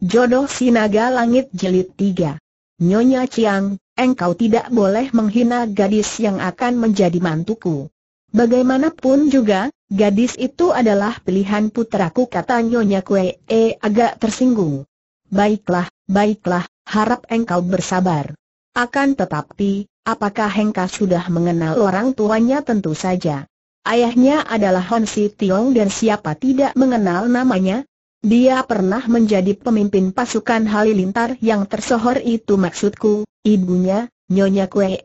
Jodoh Sinaga Langit Jelit 3 Nyonya Chiang, engkau tidak boleh menghina gadis yang akan menjadi mantuku. Bagaimanapun juga, gadis itu adalah pilihan putraku kata Nyonya Kue E agak tersinggung. Baiklah, baiklah, harap engkau bersabar. Akan tetapi, apakah Hengka sudah mengenal orang tuanya tentu saja. Ayahnya adalah Hon Si Tiong dan siapa tidak mengenal namanya, dia pernah menjadi pemimpin pasukan Halilintar yang tersohor itu maksudku, ibunya, Nyonya Kue,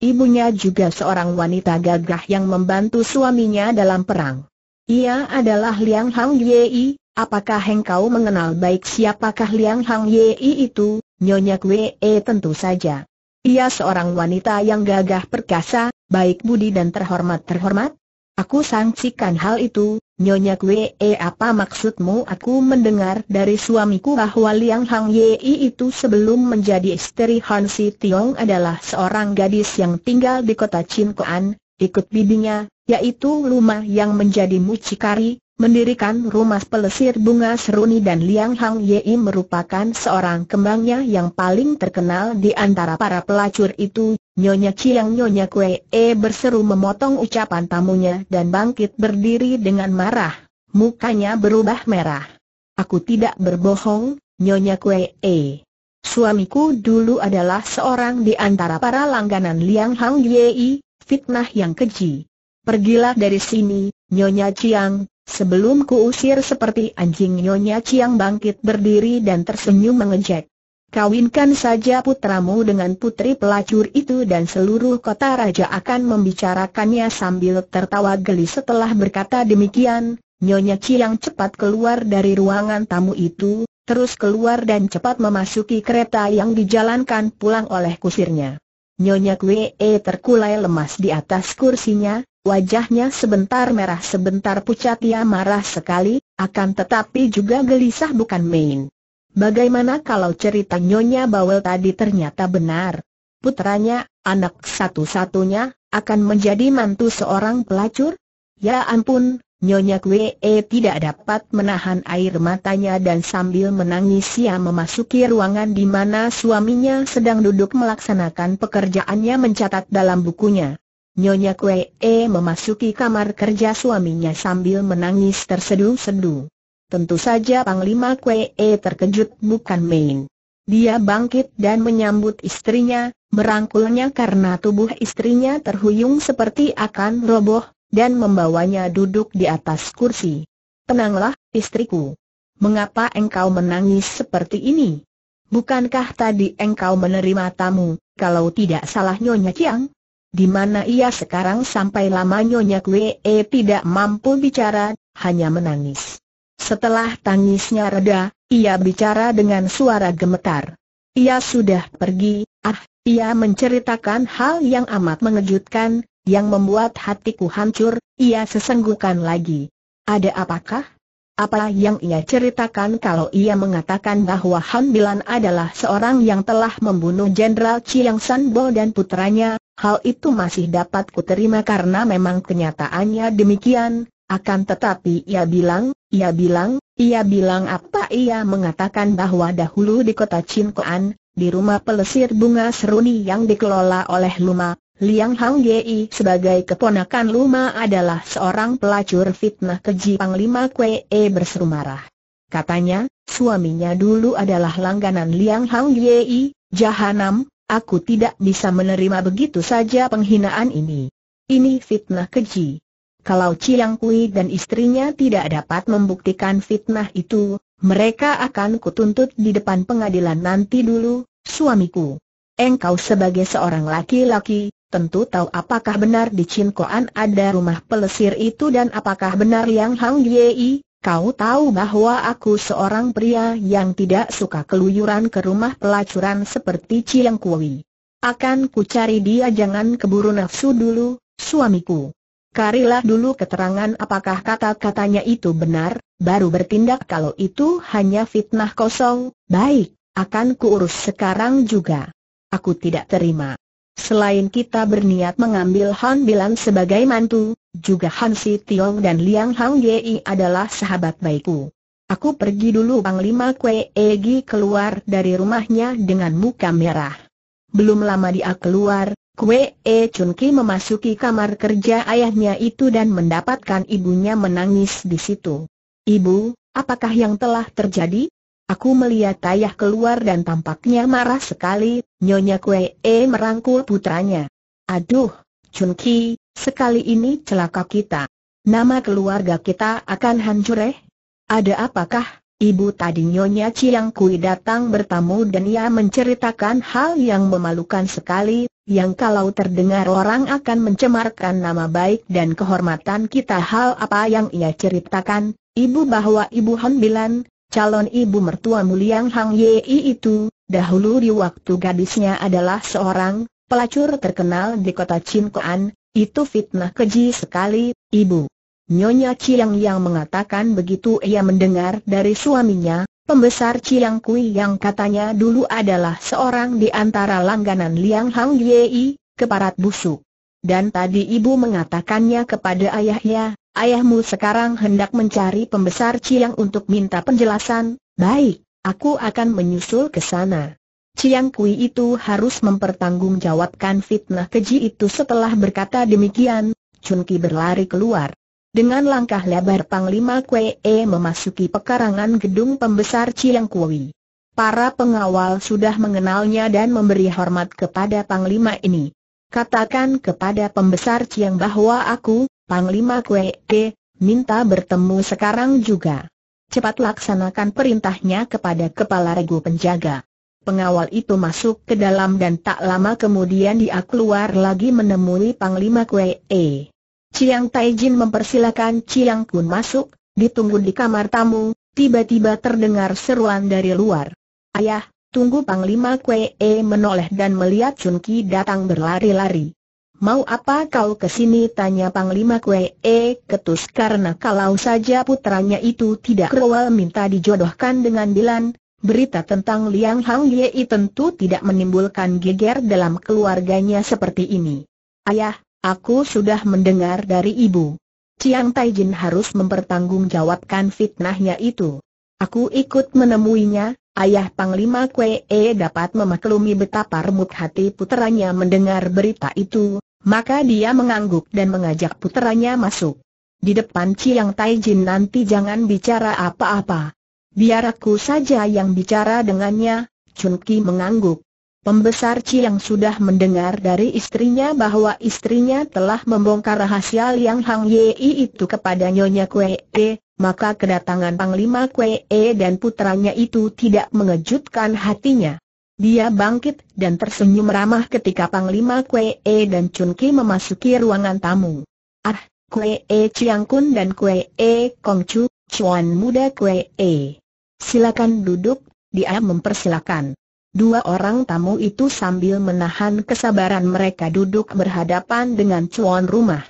ibunya juga seorang wanita gagah yang membantu suaminya dalam perang. Ia adalah Liang Hang Yei, apakah engkau mengenal baik siapakah Liang Hang Yei itu, Nyonya Kue e, tentu saja. Ia seorang wanita yang gagah perkasa, baik budi dan terhormat-terhormat, Aku sangsikan hal itu, Nyonya Kwe eh, apa maksudmu aku mendengar dari suamiku bahwa Liang Hang Yei itu sebelum menjadi istri Han Si Tiong adalah seorang gadis yang tinggal di kota Koan, ikut bibinya, yaitu Luma yang menjadi mucikari, mendirikan rumah pelesir bunga seruni dan Liang Hang Yei merupakan seorang kembangnya yang paling terkenal di antara para pelacur itu, Nyonya Ciang, Nyonya Kue E berseru memotong ucapan tamunya dan bangkit berdiri dengan marah. Mukanya berubah merah. Aku tidak berbohong, Nyonya Kue E. Suamiku dulu adalah seorang di antara para langganan Liang Hang Yei, fitnah yang keji. Pergilah dari sini, Nyonya Ciang. sebelum kuusir seperti anjing Nyonya Ciang bangkit berdiri dan tersenyum mengejek. Kawinkan saja putramu dengan putri pelacur itu dan seluruh kota raja akan membicarakannya sambil tertawa geli setelah berkata demikian, Nyonya Chiang cepat keluar dari ruangan tamu itu, terus keluar dan cepat memasuki kereta yang dijalankan pulang oleh kusirnya. Nyonya Kwee e terkulai lemas di atas kursinya, wajahnya sebentar merah sebentar pucat ia marah sekali, akan tetapi juga gelisah bukan main. Bagaimana kalau cerita Nyonya Bawel tadi ternyata benar? Putranya, anak satu-satunya, akan menjadi mantu seorang pelacur? Ya ampun, Nyonya Kwee eh, tidak dapat menahan air matanya dan sambil menangis ia memasuki ruangan di mana suaminya sedang duduk melaksanakan pekerjaannya mencatat dalam bukunya. Nyonya Kwee eh, memasuki kamar kerja suaminya sambil menangis terseduh-seduh. Tentu saja Panglima Kwee terkejut bukan main. Dia bangkit dan menyambut istrinya, merangkulnya karena tubuh istrinya terhuyung seperti akan roboh, dan membawanya duduk di atas kursi. Tenanglah, istriku. Mengapa engkau menangis seperti ini? Bukankah tadi engkau menerima tamu, kalau tidak salah Nyonya Chiang? Di mana ia sekarang sampai lama Nyonya Kwee tidak mampu bicara, hanya menangis. Setelah tangisnya reda, ia bicara dengan suara gemetar. Ia sudah pergi, ah, ia menceritakan hal yang amat mengejutkan, yang membuat hatiku hancur, ia sesenggukan lagi. Ada apakah? Apa yang ia ceritakan kalau ia mengatakan bahwa Han Bilan adalah seorang yang telah membunuh Jenderal Chiang San Bo dan putranya, hal itu masih dapat kuterima karena memang kenyataannya demikian, akan tetapi ia bilang, ia bilang, ia bilang apa ia mengatakan bahwa dahulu di kota Chinkoan, di rumah pelesir bunga seruni yang dikelola oleh Luma, Liang Hang Yei sebagai keponakan Luma adalah seorang pelacur fitnah keji Panglima E berseru marah. Katanya, suaminya dulu adalah langganan Liang Hang Yei, Jahanam, aku tidak bisa menerima begitu saja penghinaan ini. Ini fitnah keji. Kalau Chiang Kui dan istrinya tidak dapat membuktikan fitnah itu, mereka akan kutuntut di depan pengadilan nanti dulu, suamiku. Engkau sebagai seorang laki-laki, tentu tahu apakah benar di Koan ada rumah pelesir itu dan apakah benar yang Hang Yei. Kau tahu bahwa aku seorang pria yang tidak suka keluyuran ke rumah pelacuran seperti Chiang Kui. Akan ku cari dia jangan keburu nafsu dulu, suamiku. Carilah dulu keterangan apakah kata-katanya itu benar, baru bertindak kalau itu hanya fitnah kosong, baik, akan kuurus sekarang juga. Aku tidak terima. Selain kita berniat mengambil Han Bilan sebagai mantu, juga Han Si Tiong dan Liang Hang Yei adalah sahabat baikku. Aku pergi dulu Panglima Kwe Egi keluar dari rumahnya dengan muka merah. Belum lama dia keluar, Kue E Chun Ki memasuki kamar kerja ayahnya itu dan mendapatkan ibunya menangis di situ. Ibu, apakah yang telah terjadi? Aku melihat ayah keluar dan tampaknya marah sekali, Nyonya Kue E merangkul putranya. Aduh, Chun Ki, sekali ini celaka kita. Nama keluarga kita akan hancur eh? Ada apakah, Ibu tadi Nyonya Chiang Kui datang bertamu dan ia menceritakan hal yang memalukan sekali, yang kalau terdengar orang akan mencemarkan nama baik dan kehormatan kita hal apa yang ia ceritakan, ibu bahwa ibu Han Bilan, calon ibu mertua Muliang Hang Yi itu, dahulu di waktu gadisnya adalah seorang pelacur terkenal di kota Koan, itu fitnah keji sekali, ibu. Nyonya Chiang yang mengatakan begitu ia mendengar dari suaminya, Pembesar Chiang Kui yang katanya dulu adalah seorang di antara langganan Liang Hang Yei, keparat busuk. Dan tadi ibu mengatakannya kepada ayahnya, ayahmu sekarang hendak mencari pembesar Chiang untuk minta penjelasan, baik, aku akan menyusul ke sana. Chiang Kui itu harus mempertanggungjawabkan fitnah keji itu setelah berkata demikian, Chun Ki berlari keluar. Dengan langkah lebar Panglima Kwee e memasuki pekarangan gedung pembesar Chiang Kui. Para pengawal sudah mengenalnya dan memberi hormat kepada Panglima ini. Katakan kepada pembesar Chiang bahwa aku, Panglima Kwee, e, minta bertemu sekarang juga. Cepat laksanakan perintahnya kepada kepala regu penjaga. Pengawal itu masuk ke dalam dan tak lama kemudian dia keluar lagi menemui Panglima Kwee. E. Chiang Taijin mempersilakan Chiang Kun masuk, ditunggu di kamar tamu, tiba-tiba terdengar seruan dari luar. Ayah, tunggu Panglima Kwee menoleh dan melihat Chun Ki datang berlari-lari. Mau apa kau kesini tanya Panglima Kwee ketus karena kalau saja putranya itu tidak kerewal minta dijodohkan dengan Dilan, berita tentang Liang Hang Yei tentu tidak menimbulkan geger dalam keluarganya seperti ini. Ayah, Aku sudah mendengar dari ibu. Chiang Taijin harus mempertanggungjawabkan fitnahnya itu. Aku ikut menemuinya, ayah Panglima Kwee e dapat memaklumi betapa remuk hati puteranya mendengar berita itu, maka dia mengangguk dan mengajak puteranya masuk. Di depan Chiang Taijin nanti jangan bicara apa-apa. Biar aku saja yang bicara dengannya, Chun Ki mengangguk. Pembesar yang sudah mendengar dari istrinya bahwa istrinya telah membongkar rahasia Liang Hang Yei itu kepada Nyonya Kue E, maka kedatangan Panglima Kue E dan putranya itu tidak mengejutkan hatinya. Dia bangkit dan tersenyum ramah ketika Panglima Kue E dan Chun Ki memasuki ruangan tamu. Ah, Kue E Chiang Kun dan Kue E Kong Chu, Chuan muda Kue E. Silakan duduk, dia mempersilakan. Dua orang tamu itu sambil menahan kesabaran mereka duduk berhadapan dengan cuan rumah.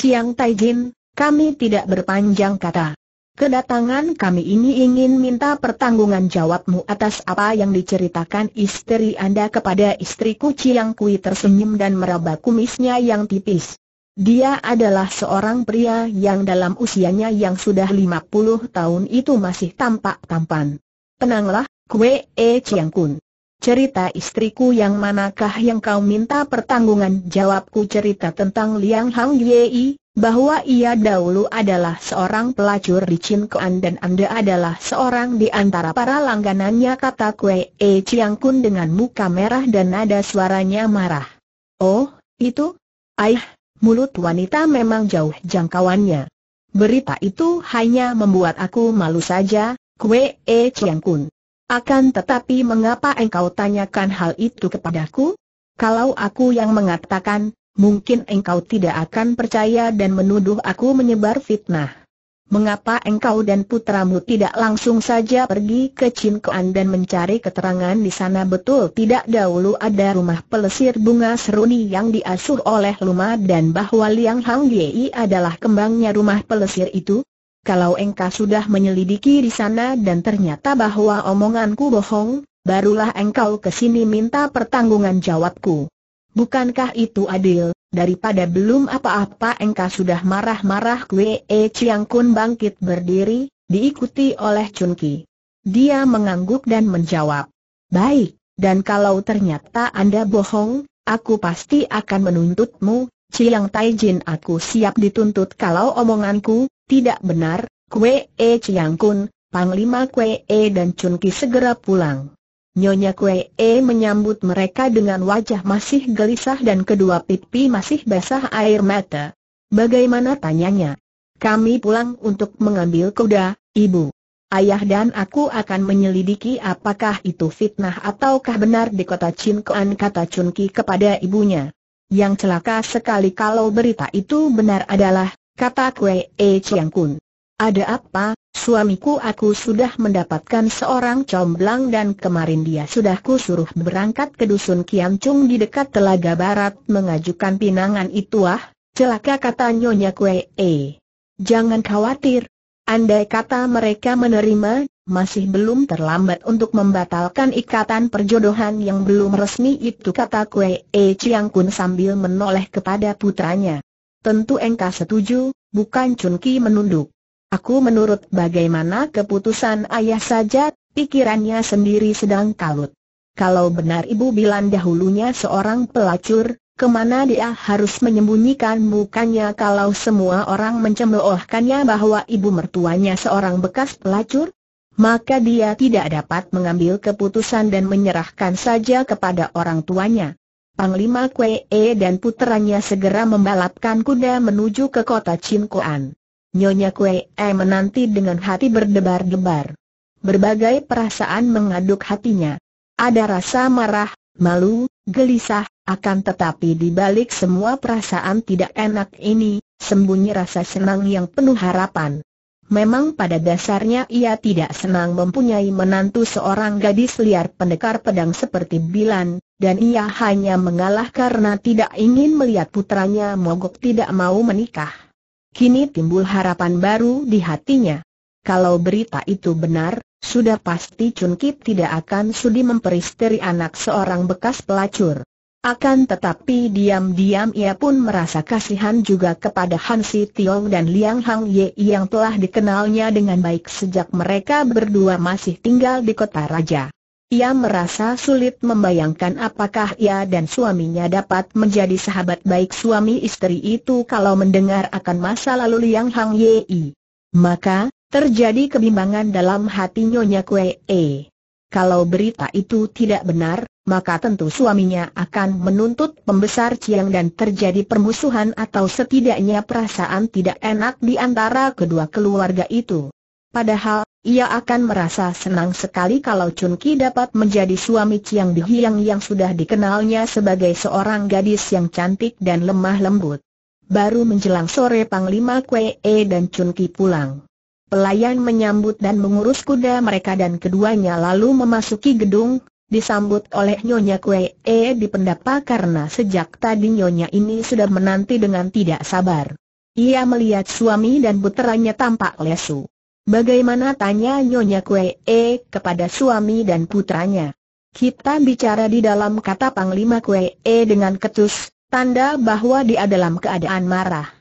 Ciang Taijin, kami tidak berpanjang kata. Kedatangan kami ini ingin minta pertanggungan jawabmu atas apa yang diceritakan istri Anda kepada istriku Ciang Kui tersenyum dan meraba kumisnya yang tipis. Dia adalah seorang pria yang dalam usianya yang sudah 50 tahun itu masih tampak tampan. Tenanglah, Kwe E Ciang Kun. Cerita istriku yang manakah yang kau minta pertanggungan jawabku cerita tentang Liang Hang Yei, bahwa ia dahulu adalah seorang pelacur di Kuan dan Anda adalah seorang di antara para langganannya kata Kue E Chiang Kun dengan muka merah dan nada suaranya marah. Oh, itu? Aih, mulut wanita memang jauh jangkauannya. Berita itu hanya membuat aku malu saja, Kue E Chiang Kun. Akan tetapi mengapa engkau tanyakan hal itu kepadaku? Kalau aku yang mengatakan, mungkin engkau tidak akan percaya dan menuduh aku menyebar fitnah. Mengapa engkau dan putramu tidak langsung saja pergi ke Cinkoan dan mencari keterangan di sana betul tidak dahulu ada rumah pelesir bunga seruni yang diasuh oleh Luma dan bahwa Liang Hang Yei adalah kembangnya rumah pelesir itu? kalau engkau sudah menyelidiki di sana dan ternyata bahwa omonganku bohong, barulah engkau kesini minta pertanggungan jawabku. Bukankah itu adil, daripada belum apa-apa engkau sudah marah-marah kue e Chiang Kun bangkit berdiri, diikuti oleh Chun Ki. Dia mengangguk dan menjawab, Baik, dan kalau ternyata Anda bohong, aku pasti akan menuntutmu, Chiang Jin. aku siap dituntut kalau omonganku, tidak benar, Kue E Chiang Kun, Panglima Kue E dan Chun Ki segera pulang. Nyonya Kue E menyambut mereka dengan wajah masih gelisah dan kedua pipi masih basah air mata. Bagaimana tanyanya? Kami pulang untuk mengambil kuda, ibu. Ayah dan aku akan menyelidiki apakah itu fitnah ataukah benar di kota Kuan kata Ki kepada ibunya. Yang celaka sekali kalau berita itu benar adalah, kata Kue E Chiang Kun. Ada apa, suamiku aku sudah mendapatkan seorang comblang dan kemarin dia sudah kusuruh berangkat ke dusun Chung di dekat Telaga Barat mengajukan pinangan itu ah, celaka kata Nyonya Kue E. Jangan khawatir, andai kata mereka menerima, masih belum terlambat untuk membatalkan ikatan perjodohan yang belum resmi itu kata Kue E Chiang Kun sambil menoleh kepada putranya. Tentu engkau setuju, bukan Chun Ki menunduk. Aku menurut bagaimana keputusan ayah saja, pikirannya sendiri sedang kalut. Kalau benar ibu bilang dahulunya seorang pelacur, kemana dia harus menyembunyikan mukanya kalau semua orang mencemoohkannya bahwa ibu mertuanya seorang bekas pelacur? Maka dia tidak dapat mengambil keputusan dan menyerahkan saja kepada orang tuanya. Panglima Kwee e dan puteranya segera membalapkan kuda menuju ke kota Chinkoan. Nyonya Kwee e menanti dengan hati berdebar-debar. Berbagai perasaan mengaduk hatinya. Ada rasa marah, malu, gelisah, akan tetapi di balik semua perasaan tidak enak ini, sembunyi rasa senang yang penuh harapan. Memang pada dasarnya ia tidak senang mempunyai menantu seorang gadis liar pendekar pedang seperti Bilan, dan ia hanya mengalah karena tidak ingin melihat putranya mogok tidak mau menikah. Kini timbul harapan baru di hatinya. Kalau berita itu benar, sudah pasti Chun Kit tidak akan sudi memperistri anak seorang bekas pelacur. Akan tetapi diam-diam ia pun merasa kasihan juga kepada Hansi Tiong dan Liang Hang Ye yang telah dikenalnya dengan baik sejak mereka berdua masih tinggal di kota raja. Ia merasa sulit membayangkan apakah ia dan suaminya dapat menjadi sahabat baik suami istri itu kalau mendengar akan masa lalu Liang Hang Ye. Maka, terjadi kebimbangan dalam hati Nyonya Kue kalau berita itu tidak benar, maka tentu suaminya akan menuntut pembesar Ciang dan terjadi permusuhan atau setidaknya perasaan tidak enak di antara kedua keluarga itu. Padahal, ia akan merasa senang sekali kalau Chun Ki dapat menjadi suami Ciang Dihiang yang sudah dikenalnya sebagai seorang gadis yang cantik dan lemah lembut. Baru menjelang sore Panglima Kwe dan Chun Ki pulang. Pelayan menyambut dan mengurus kuda mereka dan keduanya lalu memasuki gedung, disambut oleh Nyonya Kue E di pendapa karena sejak tadi Nyonya ini sudah menanti dengan tidak sabar. Ia melihat suami dan puteranya tampak lesu. Bagaimana tanya Nyonya Kue E kepada suami dan putranya? Kita bicara di dalam kata Panglima Kue E dengan ketus, tanda bahwa dia dalam keadaan marah.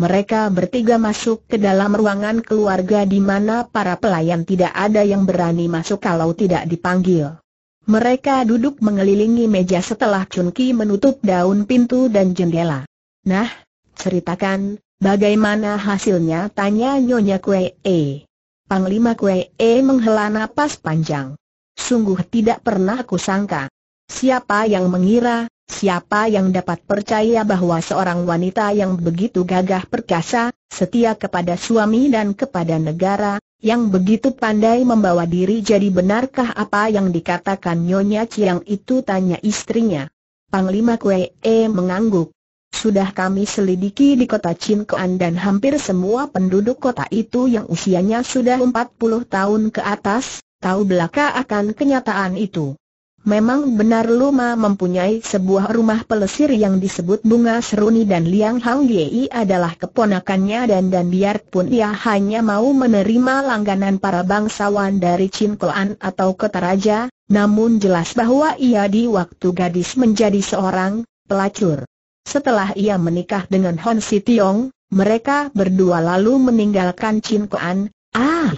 Mereka bertiga masuk ke dalam ruangan keluarga di mana para pelayan tidak ada yang berani masuk kalau tidak dipanggil. Mereka duduk mengelilingi meja setelah Chun Ki menutup daun pintu dan jendela. Nah, ceritakan, bagaimana hasilnya? Tanya Nyonya Kue E. Panglima Kue E menghela napas panjang. Sungguh tidak pernah aku sangka. Siapa yang mengira, Siapa yang dapat percaya bahwa seorang wanita yang begitu gagah perkasa, setia kepada suami dan kepada negara, yang begitu pandai membawa diri jadi benarkah apa yang dikatakan Nyonya Ciang itu tanya istrinya. Panglima Kue E mengangguk. Sudah kami selidiki di kota Chinkoan dan hampir semua penduduk kota itu yang usianya sudah 40 tahun ke atas, tahu belaka akan kenyataan itu. Memang benar Luma mempunyai sebuah rumah pelesir yang disebut Bunga Seruni dan Liang Hang Yei adalah keponakannya dan dan biarpun ia hanya mau menerima langganan para bangsawan dari Koan atau Raja, namun jelas bahwa ia di waktu gadis menjadi seorang pelacur. Setelah ia menikah dengan Hon Si Tiong, mereka berdua lalu meninggalkan Koan. Ah!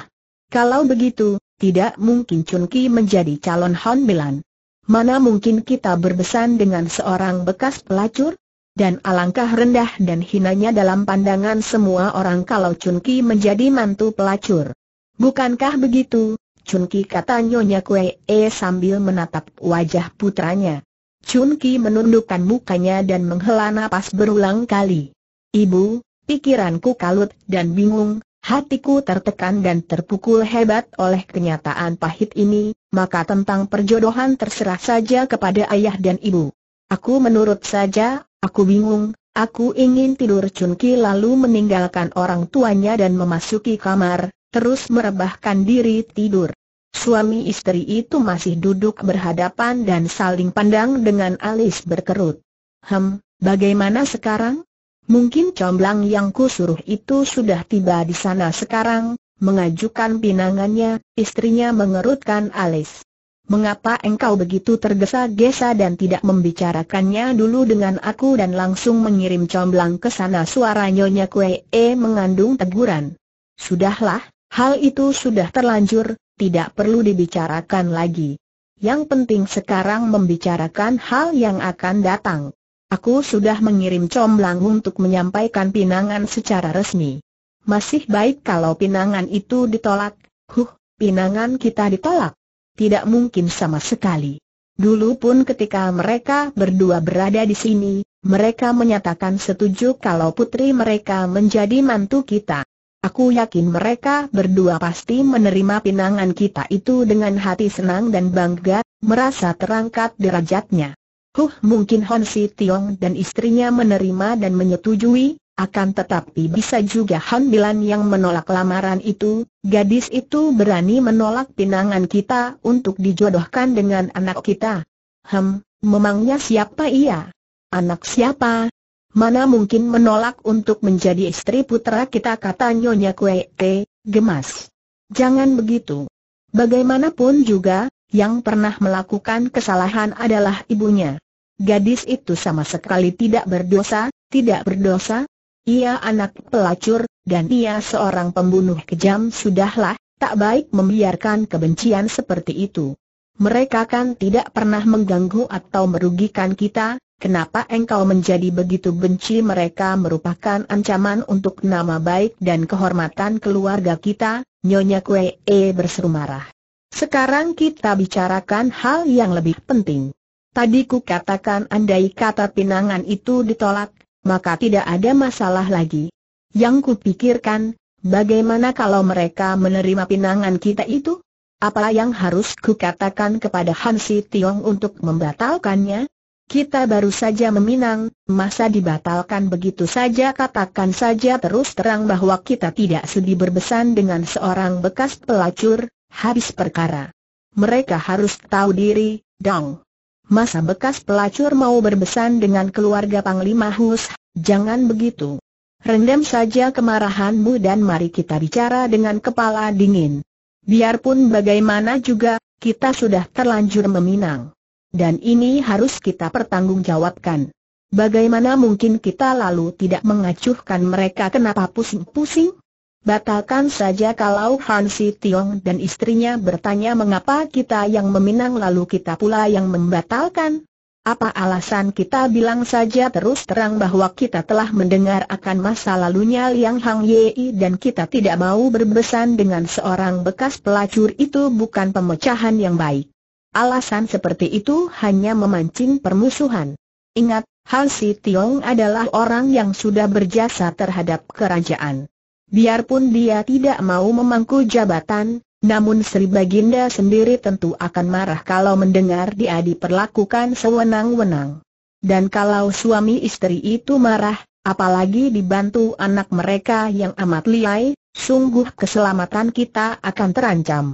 Kalau begitu, tidak mungkin Chun Ki menjadi calon Hon Milan. Mana mungkin kita berbesan dengan seorang bekas pelacur? Dan alangkah rendah dan hinanya dalam pandangan semua orang kalau Chun Ki menjadi mantu pelacur. Bukankah begitu? Chun Ki kata Nyonya Kue E sambil menatap wajah putranya. Chun Ki menundukkan mukanya dan menghela napas berulang kali. Ibu, pikiranku kalut dan bingung, Hatiku tertekan dan terpukul hebat oleh kenyataan pahit ini, maka tentang perjodohan terserah saja kepada ayah dan ibu. Aku menurut saja, aku bingung, aku ingin tidur cunki lalu meninggalkan orang tuanya dan memasuki kamar, terus merebahkan diri tidur. Suami istri itu masih duduk berhadapan dan saling pandang dengan alis berkerut. Hem, bagaimana sekarang? Mungkin comblang yang kusuruh itu sudah tiba di sana sekarang, mengajukan pinangannya, istrinya mengerutkan alis. Mengapa engkau begitu tergesa-gesa dan tidak membicarakannya dulu dengan aku dan langsung mengirim comblang ke sana suara Nyonya Kue E mengandung teguran. Sudahlah, hal itu sudah terlanjur, tidak perlu dibicarakan lagi. Yang penting sekarang membicarakan hal yang akan datang. Aku sudah mengirim comblang untuk menyampaikan pinangan secara resmi. Masih baik kalau pinangan itu ditolak. Huh, pinangan kita ditolak. Tidak mungkin sama sekali. Dulu pun ketika mereka berdua berada di sini, mereka menyatakan setuju kalau putri mereka menjadi mantu kita. Aku yakin mereka berdua pasti menerima pinangan kita itu dengan hati senang dan bangga, merasa terangkat derajatnya. Huh mungkin Hon Si Tiong dan istrinya menerima dan menyetujui, akan tetapi bisa juga Han Bilan yang menolak lamaran itu, gadis itu berani menolak pinangan kita untuk dijodohkan dengan anak kita. Hem, memangnya siapa ia? Anak siapa? Mana mungkin menolak untuk menjadi istri putra kita kata Nyonya Kwe Te, gemas. Jangan begitu. Bagaimanapun juga, yang pernah melakukan kesalahan adalah ibunya. Gadis itu sama sekali tidak berdosa, tidak berdosa. Ia anak pelacur, dan ia seorang pembunuh kejam sudahlah, tak baik membiarkan kebencian seperti itu. Mereka kan tidak pernah mengganggu atau merugikan kita, Kenapa engkau menjadi begitu benci mereka merupakan ancaman untuk nama baik dan kehormatan keluarga kita, Nyonya Kwee berseru marah. Sekarang kita bicarakan hal yang lebih penting. Tadi ku katakan andai kata pinangan itu ditolak, maka tidak ada masalah lagi. Yang kupikirkan, bagaimana kalau mereka menerima pinangan kita itu? Apa yang harus ku katakan kepada Hansi Tiong untuk membatalkannya? Kita baru saja meminang, masa dibatalkan begitu saja katakan saja terus terang bahwa kita tidak sedih berbesan dengan seorang bekas pelacur, habis perkara. Mereka harus tahu diri, dong masa bekas pelacur mau berbesan dengan keluarga Panglima Hus, jangan begitu. Rendam saja kemarahanmu dan mari kita bicara dengan kepala dingin. Biarpun bagaimana juga, kita sudah terlanjur meminang. Dan ini harus kita pertanggungjawabkan. Bagaimana mungkin kita lalu tidak mengacuhkan mereka kenapa pusing-pusing? Batalkan saja kalau Han Si Tiong dan istrinya bertanya mengapa kita yang meminang lalu kita pula yang membatalkan. Apa alasan kita bilang saja terus terang bahwa kita telah mendengar akan masa lalunya Liang Hang Yei dan kita tidak mau berbesan dengan seorang bekas pelacur itu bukan pemecahan yang baik. Alasan seperti itu hanya memancing permusuhan. Ingat, Han Si Tiong adalah orang yang sudah berjasa terhadap kerajaan. Biarpun dia tidak mau memangku jabatan, namun Sri Baginda sendiri tentu akan marah kalau mendengar dia diperlakukan sewenang-wenang. Dan kalau suami istri itu marah, apalagi dibantu anak mereka yang amat liai, sungguh keselamatan kita akan terancam.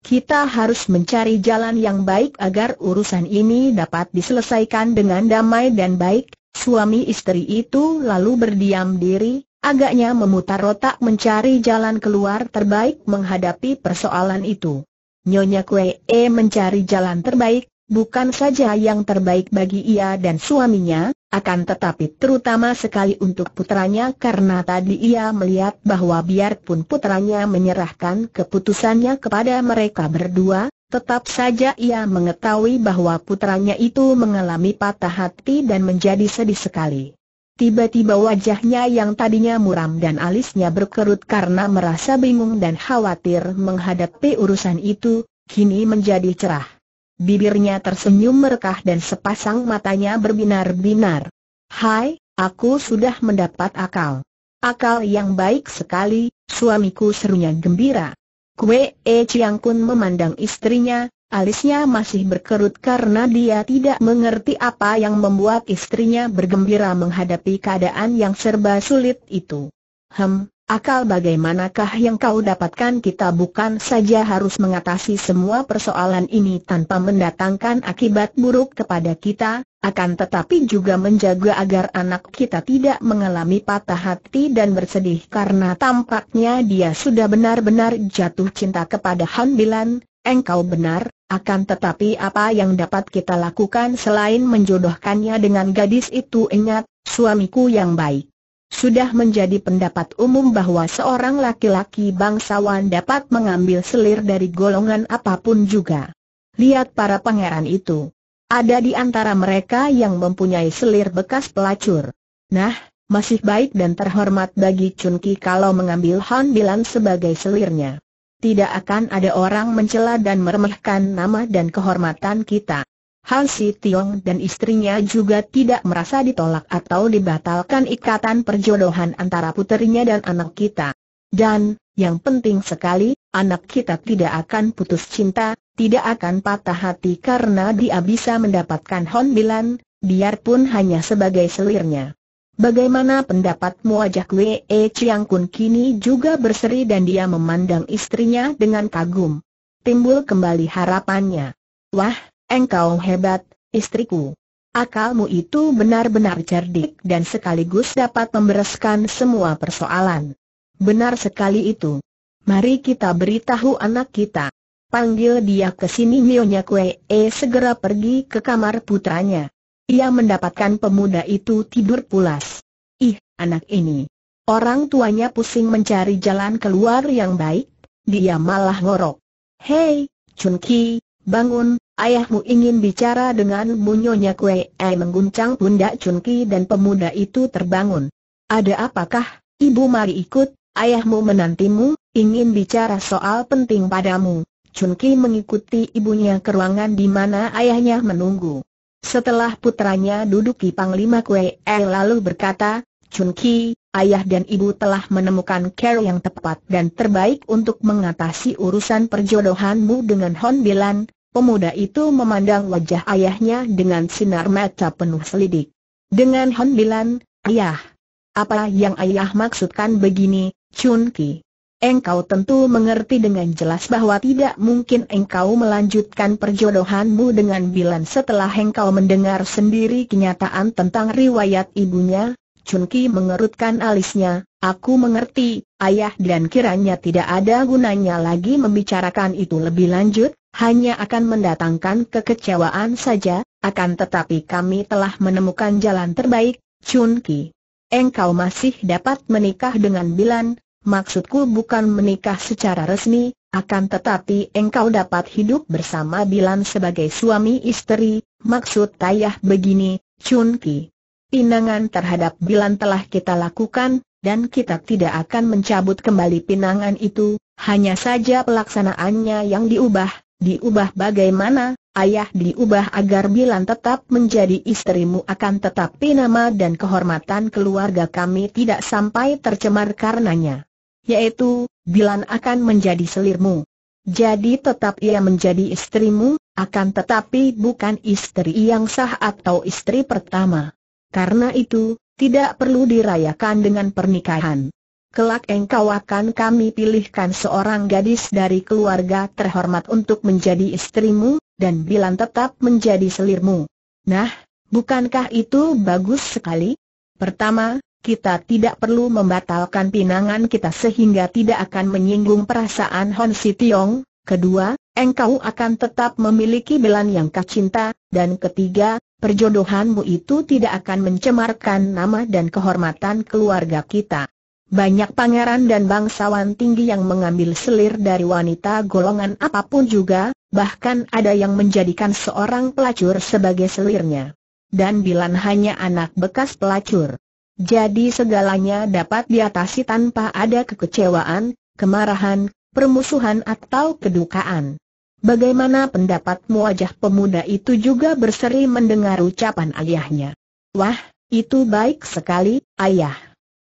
Kita harus mencari jalan yang baik agar urusan ini dapat diselesaikan dengan damai dan baik, suami istri itu lalu berdiam diri, agaknya memutar otak mencari jalan keluar terbaik menghadapi persoalan itu. Nyonya Kuee mencari jalan terbaik, bukan saja yang terbaik bagi ia dan suaminya, akan tetapi terutama sekali untuk putranya karena tadi ia melihat bahwa biarpun putranya menyerahkan keputusannya kepada mereka berdua, Tetap saja ia mengetahui bahwa putranya itu mengalami patah hati dan menjadi sedih sekali. Tiba-tiba wajahnya yang tadinya muram dan alisnya berkerut karena merasa bingung dan khawatir menghadapi urusan itu, kini menjadi cerah. Bibirnya tersenyum merkah dan sepasang matanya berbinar-binar. Hai, aku sudah mendapat akal. Akal yang baik sekali, suamiku serunya gembira. Kue e Chiang Kun memandang istrinya, Alisnya masih berkerut karena dia tidak mengerti apa yang membuat istrinya bergembira menghadapi keadaan yang serba sulit itu. Hem, akal bagaimanakah yang kau dapatkan kita bukan saja harus mengatasi semua persoalan ini tanpa mendatangkan akibat buruk kepada kita, akan tetapi juga menjaga agar anak kita tidak mengalami patah hati dan bersedih karena tampaknya dia sudah benar-benar jatuh cinta kepada Han Bilan, engkau benar, akan tetapi apa yang dapat kita lakukan selain menjodohkannya dengan gadis itu ingat, suamiku yang baik. Sudah menjadi pendapat umum bahwa seorang laki-laki bangsawan dapat mengambil selir dari golongan apapun juga. Lihat para pangeran itu. Ada di antara mereka yang mempunyai selir bekas pelacur. Nah, masih baik dan terhormat bagi Chun kalau mengambil Han Bilan sebagai selirnya tidak akan ada orang mencela dan meremehkan nama dan kehormatan kita. Hal Si Tiong dan istrinya juga tidak merasa ditolak atau dibatalkan ikatan perjodohan antara puterinya dan anak kita. Dan, yang penting sekali, anak kita tidak akan putus cinta, tidak akan patah hati karena dia bisa mendapatkan Hon Bilan, biarpun hanya sebagai selirnya. Bagaimana pendapatmu ajak Wee Chiang Kun kini juga berseri dan dia memandang istrinya dengan kagum. Timbul kembali harapannya. Wah, engkau hebat, istriku. Akalmu itu benar-benar cerdik dan sekaligus dapat membereskan semua persoalan. Benar sekali itu. Mari kita beritahu anak kita. Panggil dia ke sini Nyonya Kue segera pergi ke kamar putranya ia mendapatkan pemuda itu tidur pulas. Ih, anak ini. Orang tuanya pusing mencari jalan keluar yang baik, dia malah ngorok. Hei, Chun Ki, bangun, ayahmu ingin bicara dengan Bunyonya Kue eh mengguncang pundak Chun Ki dan pemuda itu terbangun. Ada apakah, ibu mari ikut, ayahmu menantimu, ingin bicara soal penting padamu. Chun Ki mengikuti ibunya ke ruangan di mana ayahnya menunggu. Setelah putranya duduk di Panglima Kuei E lalu berkata, Chun Ki, ayah dan ibu telah menemukan cara yang tepat dan terbaik untuk mengatasi urusan perjodohanmu dengan Hon Bilan. Pemuda itu memandang wajah ayahnya dengan sinar mata penuh selidik. Dengan Hon Bilan, ayah. Apa yang ayah maksudkan begini, Chun Ki? engkau tentu mengerti dengan jelas bahwa tidak mungkin engkau melanjutkan perjodohanmu dengan Bilan setelah engkau mendengar sendiri kenyataan tentang riwayat ibunya. Ki mengerutkan alisnya, aku mengerti, ayah dan kiranya tidak ada gunanya lagi membicarakan itu lebih lanjut, hanya akan mendatangkan kekecewaan saja, akan tetapi kami telah menemukan jalan terbaik, Ki. Engkau masih dapat menikah dengan Bilan, Maksudku bukan menikah secara resmi, akan tetapi engkau dapat hidup bersama Bilan sebagai suami istri, maksud tayah begini, Chun Ki. Pinangan terhadap Bilan telah kita lakukan, dan kita tidak akan mencabut kembali pinangan itu, hanya saja pelaksanaannya yang diubah, diubah bagaimana, ayah diubah agar Bilan tetap menjadi istrimu akan tetapi nama dan kehormatan keluarga kami tidak sampai tercemar karenanya yaitu, Bilan akan menjadi selirmu. Jadi tetap ia menjadi istrimu, akan tetapi bukan istri yang sah atau istri pertama. Karena itu, tidak perlu dirayakan dengan pernikahan. Kelak engkau akan kami pilihkan seorang gadis dari keluarga terhormat untuk menjadi istrimu, dan Bilan tetap menjadi selirmu. Nah, bukankah itu bagus sekali? Pertama, kita tidak perlu membatalkan pinangan kita sehingga tidak akan menyinggung perasaan Hon Si Tiong. Kedua, engkau akan tetap memiliki belan yang kau cinta. Dan ketiga, perjodohanmu itu tidak akan mencemarkan nama dan kehormatan keluarga kita. Banyak pangeran dan bangsawan tinggi yang mengambil selir dari wanita golongan apapun juga, bahkan ada yang menjadikan seorang pelacur sebagai selirnya. Dan Bilan hanya anak bekas pelacur. Jadi segalanya dapat diatasi tanpa ada kekecewaan, kemarahan, permusuhan atau kedukaan. Bagaimana pendapatmu wajah pemuda itu juga berseri mendengar ucapan ayahnya. Wah, itu baik sekali, ayah.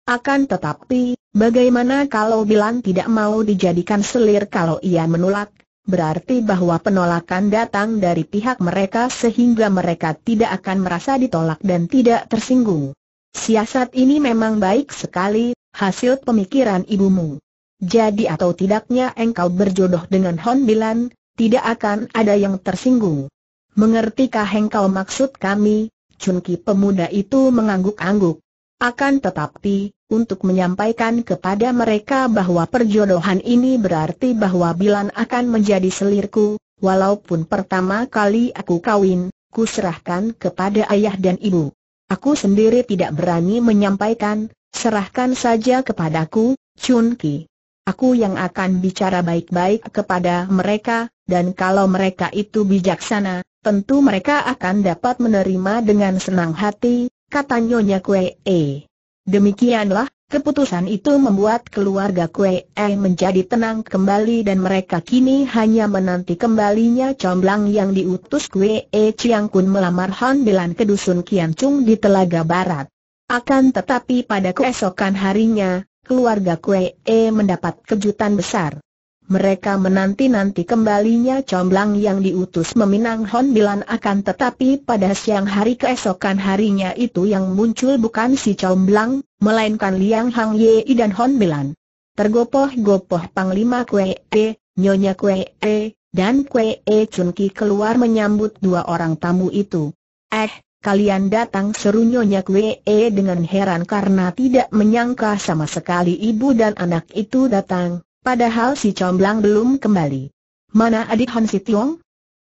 Akan tetapi, bagaimana kalau bilang tidak mau dijadikan selir kalau ia menolak? Berarti bahwa penolakan datang dari pihak mereka sehingga mereka tidak akan merasa ditolak dan tidak tersinggung. Siasat ini memang baik sekali, hasil pemikiran ibumu. Jadi atau tidaknya engkau berjodoh dengan Hon Bilan, tidak akan ada yang tersinggung. Mengertikah engkau maksud kami? Chunki pemuda itu mengangguk-angguk. Akan tetapi, untuk menyampaikan kepada mereka bahwa perjodohan ini berarti bahwa Bilan akan menjadi selirku, walaupun pertama kali aku kawin, kuserahkan kepada ayah dan ibu. Aku sendiri tidak berani menyampaikan, serahkan saja kepadaku, Chun Ki. Aku yang akan bicara baik-baik kepada mereka, dan kalau mereka itu bijaksana, tentu mereka akan dapat menerima dengan senang hati, kata Nyonya Kwee. E. Demikianlah, Keputusan itu membuat keluarga Kue E menjadi tenang kembali dan mereka kini hanya menanti kembalinya comblang yang diutus Kue E Chiang Kun melamar Han Bilan ke dusun Kian Chung di Telaga Barat. Akan tetapi pada keesokan harinya, keluarga Kue E mendapat kejutan besar. Mereka menanti-nanti kembalinya comblang yang diutus meminang Hon Bilan akan tetapi pada siang hari keesokan harinya itu yang muncul bukan si comblang, melainkan Liang Hang Yei dan Hon Bilan. Tergopoh-gopoh Panglima Kue E, Nyonya Kue E, dan Kue E Chun Ki keluar menyambut dua orang tamu itu. Eh, kalian datang seru Nyonya Kue E dengan heran karena tidak menyangka sama sekali ibu dan anak itu datang Padahal si comblang belum kembali. Mana adik Han Si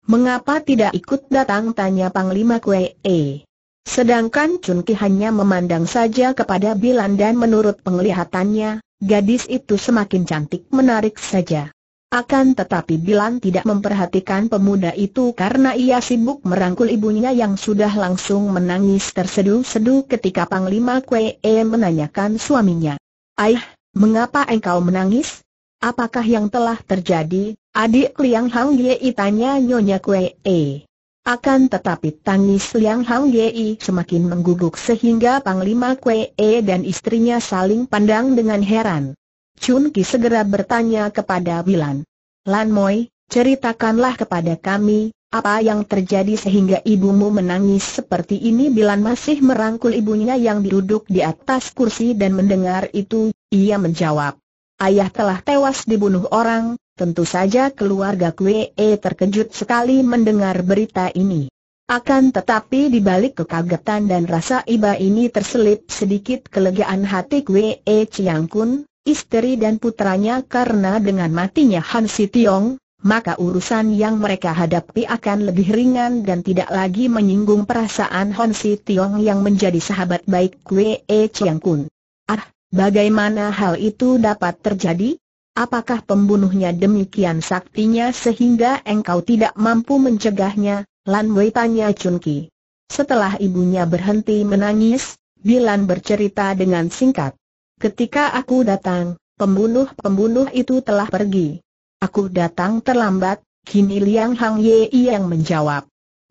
Mengapa tidak ikut datang tanya Panglima Kue E. Sedangkan Chun Ki hanya memandang saja kepada Bilan dan menurut penglihatannya, gadis itu semakin cantik menarik saja. Akan tetapi Bilan tidak memperhatikan pemuda itu karena ia sibuk merangkul ibunya yang sudah langsung menangis terseduh-seduh ketika Panglima Kue E menanyakan suaminya. Ayah, mengapa engkau menangis? Apakah yang telah terjadi, adik Liang Hang Yei tanya Nyonya Kue e. Akan tetapi tangis Liang Hang Yei semakin mengguguk sehingga Panglima Kue e dan istrinya saling pandang dengan heran. Chun Ki segera bertanya kepada Wilan. Lan Moi, ceritakanlah kepada kami, apa yang terjadi sehingga ibumu menangis seperti ini Bilan masih merangkul ibunya yang duduk di atas kursi dan mendengar itu, ia menjawab ayah telah tewas dibunuh orang, tentu saja keluarga Kwe e terkejut sekali mendengar berita ini. Akan tetapi di balik kekagetan dan rasa iba ini terselip sedikit kelegaan hati Kwe Chiang Kun, istri dan putranya karena dengan matinya Han Si Tiong, maka urusan yang mereka hadapi akan lebih ringan dan tidak lagi menyinggung perasaan Han Si Tiong yang menjadi sahabat baik Kwe Chiang Kun. Bagaimana hal itu dapat terjadi? Apakah pembunuhnya demikian saktinya sehingga engkau tidak mampu mencegahnya? Lan Wei tanya Chun Ki. Setelah ibunya berhenti menangis, Bilan bercerita dengan singkat. Ketika aku datang, pembunuh-pembunuh itu telah pergi. Aku datang terlambat, kini Liang Hang Ye yang menjawab.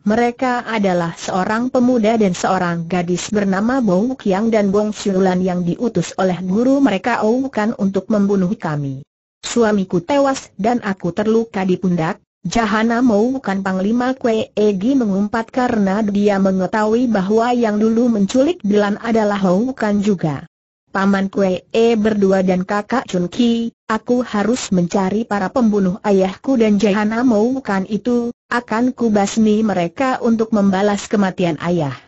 Mereka adalah seorang pemuda dan seorang gadis bernama Bong Kiang dan Bong Siulan yang diutus oleh guru mereka Oh bukan untuk membunuh kami. Suamiku tewas dan aku terluka di pundak, Jahana mau bukan Panglima Kwe Egi mengumpat karena dia mengetahui bahwa yang dulu menculik Dilan adalah Hou bukan juga. Paman Kue E berdua dan kakak Chun Ki, aku harus mencari para pembunuh ayahku dan Jahana bukan itu, akan kubasmi mereka untuk membalas kematian ayah.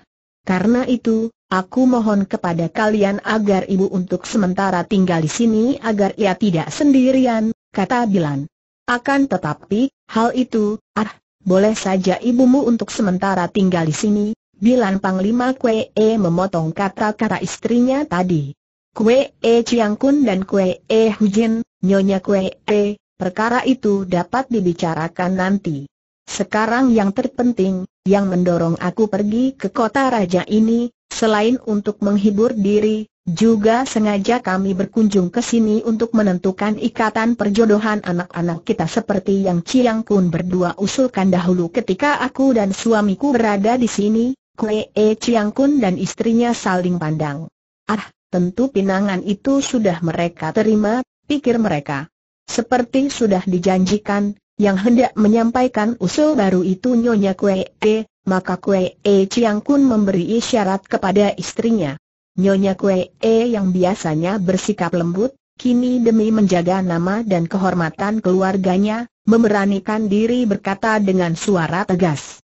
Karena itu, aku mohon kepada kalian agar ibu untuk sementara tinggal di sini agar ia tidak sendirian, kata Bilan. Akan tetapi, hal itu, ah, boleh saja ibumu untuk sementara tinggal di sini, Bilan Panglima Kue E memotong kata-kata istrinya tadi. Kue E Chiang Kun dan Kue E Hujin, Nyonya Kue E, perkara itu dapat dibicarakan nanti. Sekarang yang terpenting, yang mendorong aku pergi ke kota raja ini, selain untuk menghibur diri, juga sengaja kami berkunjung ke sini untuk menentukan ikatan perjodohan anak-anak kita seperti yang Chiang Kun berdua usulkan dahulu ketika aku dan suamiku berada di sini, Kue E Chiang Kun dan istrinya saling pandang. Ah, Tentu pinangan itu sudah mereka terima, pikir mereka. Seperti sudah dijanjikan, yang hendak menyampaikan usul baru itu Nyonya Kuee, E, maka Kuee E Chiang Kun memberi isyarat kepada istrinya. Nyonya Kuee E yang biasanya bersikap lembut, kini demi menjaga nama dan kehormatan keluarganya, memberanikan diri berkata dengan suara tegas.